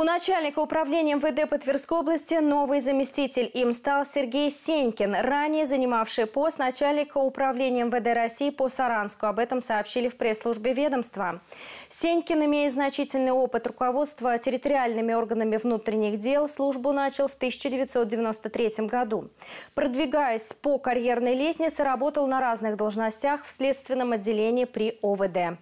У начальника управления МВД по Тверской области новый заместитель. Им стал Сергей Сенькин, ранее занимавший пост начальника управления МВД России по Саранску. Об этом сообщили в пресс-службе ведомства. Сенькин, имеет значительный опыт руководства территориальными органами внутренних дел, службу начал в 1993 году. Продвигаясь по карьерной лестнице, работал на разных должностях в следственном отделении при ОВД.